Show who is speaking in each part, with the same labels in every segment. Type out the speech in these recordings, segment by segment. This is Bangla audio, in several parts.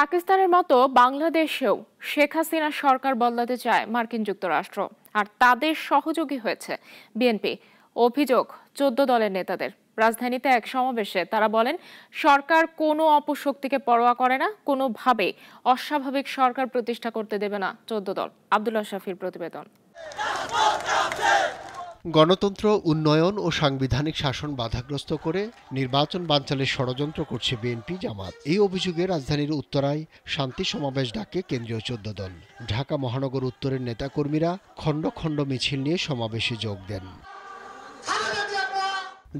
Speaker 1: পাকিস্তানের মতো বাংলাদেশেও শেখ হাসিনা সরকার বদলাতে চায় মার্কিন যুক্তরাষ্ট্র আর তাদের সহযোগী হয়েছে বিএনপি অভিযোগ চোদ্দ দলের নেতাদের রাজধানীতে এক সমাবেশে তারা বলেন সরকার কোনো অপশক্তিকে পরোয়া করে না কোনোভাবে অস্বাভাবিক সরকার প্রতিষ্ঠা করতে দেবে না চোদ্দ দল আবদুল্লা শাফির প্রতিবেদন
Speaker 2: গণতন্ত্র উন্নয়ন ও সাংবিধানিক শাসন বাধাগ্রস্ত করে নির্বাচন বাঞ্চালের ষড়যন্ত্র করছে বিএনপি জামাত এই অভিযোগে রাজধানীর উত্তরায় শান্তি সমাবেশ ডাকে কেন্দ্রীয় চোদ্দ দল ঢাকা মহানগর উত্তরের নেতাকর্মীরা খণ্ড খণ্ড মিছিল নিয়ে সমাবেশে যোগ দেন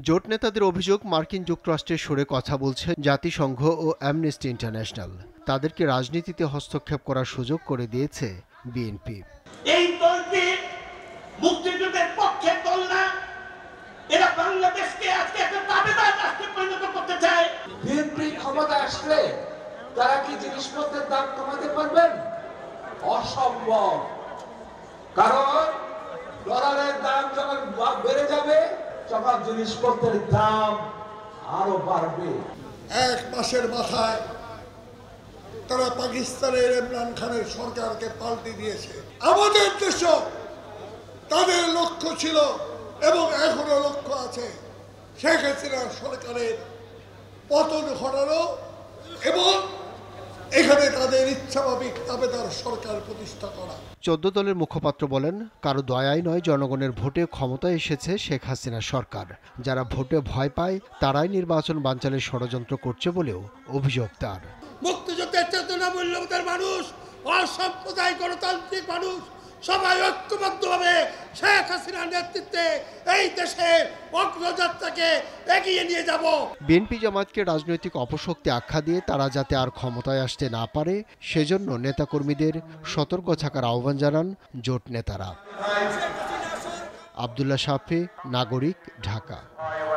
Speaker 2: জোট নেতাদের অভিযোগ মার্কিন যুক্তরাষ্ট্রের সুরে কথা বলছে জাতিসংঘ ও অ্যামনেস্টি ইন্টারন্যাশনাল তাদেরকে রাজনীতিতে হস্তক্ষেপ করার সুযোগ করে দিয়েছে বিএনপি
Speaker 3: তারা কি জিনিসপত্রের দাম কমাতে পারবেন অসম্ভব কারণ ডলারের দাম যখন বেড়ে যাবে তখন জিনিসপত্রের দাম আরো বাড়বে এক মাসের মাথায় তারা পাকিস্তানের ইমরান খানের সরকারকে পাল্টে দিয়েছে আমাদের দেশ তাদের লক্ষ্য ছিল এবং এখনো লক্ষ্য আছে শেখ হাসিনা সরকারের পতন ঘটানো এবং সেখানে তাদের ইচ্ছাভাবিক তাবেদার সরকার প্রতিষ্ঠা করা
Speaker 2: চোদ্দ দলের মুখপাত্র বলেন কারো দয়াই নয় জনগণের ভোটে ক্ষমতা এসেছে শেখ হাসিনা সরকার যারা ভোটে ভয় পায় তারাই নির্বাচন বাঞ্চালের ষড়যন্ত্র করছে বলেও অভিযোগ তার
Speaker 3: মুক্তিযুদ্ধের চেতনা মূল্যবোধের মানুষ অসাম্প্রদায়িক গণতান্ত্রিক মানুষ সবাই ঐক্যবদ্ধভাবে নেতৃত্বে এই দেশের অগ্রযাত্রাকে এগিয়ে নিয়ে যাব
Speaker 2: বিএনপি জামাতকে রাজনৈতিক অপশক্তি আখ্যা দিয়ে তারা যাতে আর ক্ষমতায় আসতে না পারে সেজন্য নেতাকর্মীদের সতর্ক থাকার আহ্বান জানান জোট নেতারা আবদুল্লাহ শাফি নাগরিক ঢাকা